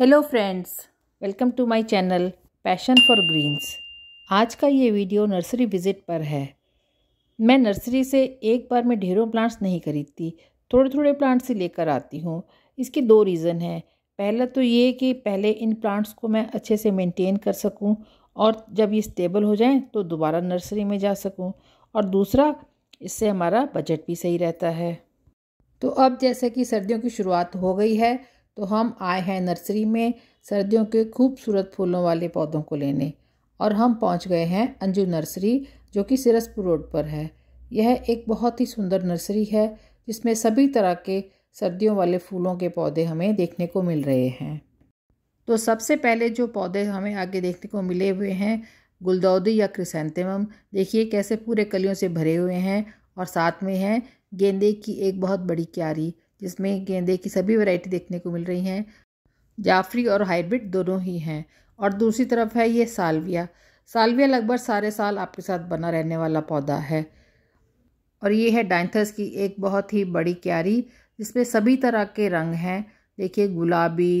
hello friends welcome to my channel passion for greens आज का ये वीडियो नर्सरी विज़िट पर है मैं नर्सरी से एक बार में ढेरों प्लांट्स नहीं खरीदती थोड़े थोड़े प्लांट्स ही लेकर आती हूँ इसके दो रीज़न हैं पहला तो ये कि पहले इन प्लांट्स को मैं अच्छे से मेंटेन कर सकूँ और जब ये स्टेबल हो जाएँ तो दोबारा नर्सरी में जा सकूँ और दूसरा इससे हमारा बजट भी सही रहता है तो अब जैसे कि सर्दियों की शुरुआत हो गई है तो हम आए हैं नर्सरी में सर्दियों के खूबसूरत फूलों वाले पौधों को लेने और हम पहुंच गए हैं अंजू नर्सरी जो कि सिरसपुर रोड पर है यह एक बहुत ही सुंदर नर्सरी है जिसमें सभी तरह के सर्दियों वाले फूलों के पौधे हमें देखने को मिल रहे हैं तो सबसे पहले जो पौधे हमें आगे देखने को मिले हुए हैं गुलदौदी या क्रिसेंथेमम देखिए कैसे पूरे कलियों से भरे हुए हैं और साथ में हैं गेंदे की एक बहुत बड़ी क्यारी जिसमें गेंदे की सभी वैरायटी देखने को मिल रही हैं जाफरी और हाइब्रिड दोनों ही हैं और दूसरी तरफ है ये सालविया सालविया लगभग सारे साल आपके साथ बना रहने वाला पौधा है और ये है डाइंथस की एक बहुत ही बड़ी क्यारी जिसमें सभी तरह के रंग हैं देखिए गुलाबी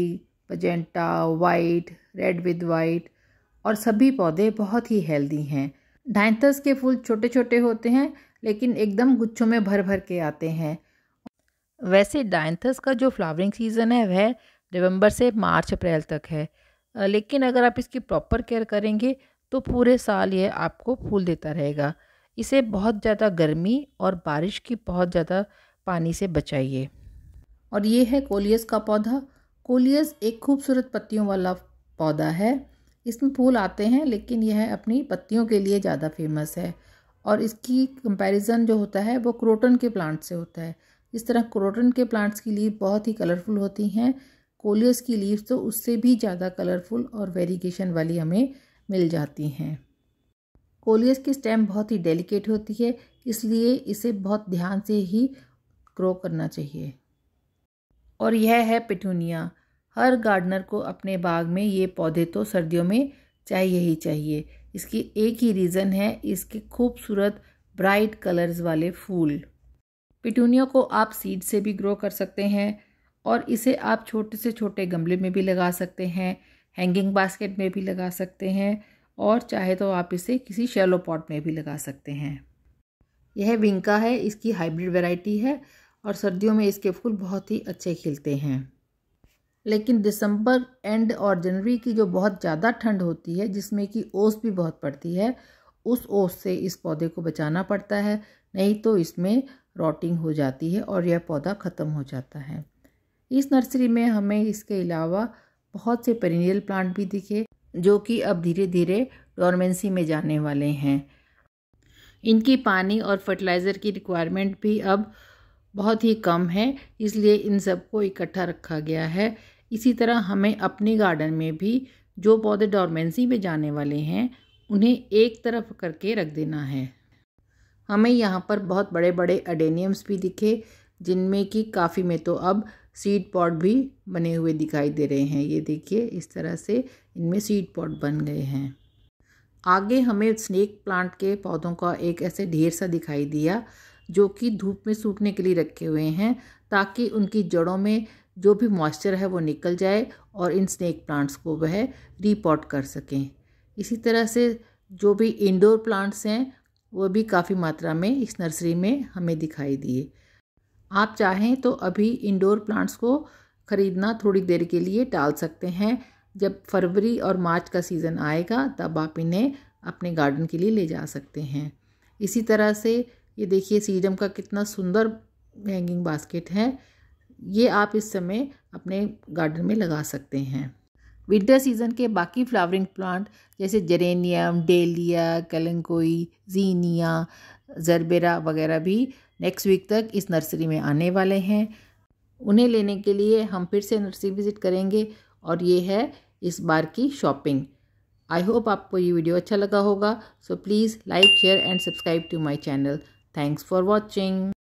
magenta white red with white और सभी पौधे बहुत ही हेल्दी हैं डाइंथस के फूल छोटे छोटे होते हैं लेकिन एकदम गुच्छों में भर भर के आते हैं वैसे डाइंथस का जो फ्लावरिंग सीज़न है वह नवंबर से मार्च अप्रैल तक है लेकिन अगर आप इसकी प्रॉपर केयर करेंगे तो पूरे साल यह आपको फूल देता रहेगा इसे बहुत ज़्यादा गर्मी और बारिश की बहुत ज़्यादा पानी से बचाइए और ये है कोलियस का पौधा कोलियस एक खूबसूरत पत्तियों वाला पौधा है इसमें फूल आते हैं लेकिन यह अपनी पत्तियों के लिए ज़्यादा फेमस है और इसकी कंपैरिजन जो होता है वो क्रोटन के प्लांट से होता है इस तरह क्रोटन के प्लांट्स की लीव बहुत ही कलरफुल होती हैं कोलियस की लीव्स तो उससे भी ज़्यादा कलरफुल और वेरीगेशन वाली हमें मिल जाती हैं कोलियस की स्टेम बहुत ही डेलिकेट होती है इसलिए इसे बहुत ध्यान से ही ग्रो करना चाहिए और यह है पिटूनिया हर गार्डनर को अपने बाग में ये पौधे तो सर्दियों में चाहिए ही चाहिए इसकी एक ही रीज़न है इसके खूबसूरत ब्राइट कलर्स वाले फूल पिटूनिया को आप सीड से भी ग्रो कर सकते हैं और इसे आप छोटे से छोटे गमले में भी लगा सकते हैं हैंगिंग बास्केट में भी लगा सकते हैं और चाहे तो आप इसे किसी शेलो पॉट में भी लगा सकते हैं यह विंका है इसकी हाइब्रिड वैरायटी है और सर्दियों में इसके फूल बहुत ही अच्छे खिलते हैं लेकिन दिसंबर एंड और जनवरी की जो बहुत ज़्यादा ठंड होती है जिसमें कि ओस भी बहुत पड़ती है उस ओस से इस पौधे को बचाना पड़ता है नहीं तो इसमें रॉटिंग हो जाती है और यह पौधा ख़त्म हो जाता है इस नर्सरी में हमें इसके अलावा बहुत से पेरिनियल प्लांट भी दिखे जो कि अब धीरे धीरे डॉर्मेंसी में जाने वाले हैं इनकी पानी और फर्टिलाइज़र की रिक्वायरमेंट भी अब बहुत ही कम है इसलिए इन सबको इकट्ठा रखा गया है इसी तरह हमें अपने गार्डन में भी जो पौधे डॉर्मेंसी में जाने वाले हैं उन्हें एक तरफ करके रख देना है हमें यहाँ पर बहुत बड़े बड़े अडेनियम्स भी दिखे जिनमें कि काफ़ी में तो अब सीड पॉट भी बने हुए दिखाई दे रहे हैं ये देखिए इस तरह से इनमें सीड पॉट बन गए हैं आगे हमें स्नेक प्लांट के पौधों का एक ऐसे ढेर सा दिखाई दिया जो कि धूप में सूखने के लिए रखे हुए हैं ताकि उनकी जड़ों में जो भी मॉइस्चर है वो निकल जाए और इन स्नेक प्लांट्स को वह रिपोर्ट कर सकें इसी तरह से जो भी इंडोर प्लांट्स हैं वो भी काफ़ी मात्रा में इस नर्सरी में हमें दिखाई दिए आप चाहें तो अभी इंडोर प्लांट्स को ख़रीदना थोड़ी देर के लिए टाल सकते हैं जब फरवरी और मार्च का सीज़न आएगा तब आप इन्हें अपने गार्डन के लिए ले जा सकते हैं इसी तरह से ये देखिए सीडम का कितना सुंदर हैंगिंग बास्केट है ये आप इस समय अपने गार्डन में लगा सकते हैं विंटर सीजन के बाकी फ्लावरिंग प्लांट जैसे geranium dahlia kalanchoe zinnia gerbera वगैरह भी नेक्स्ट वीक तक इस नर्सरी में आने वाले हैं उन्हें लेने के लिए हम फिर से नर्सरी विज़िट करेंगे और ये है इस बार की शॉपिंग आई होप आपको ये वीडियो अच्छा लगा होगा so please like share and subscribe to my channel thanks for watching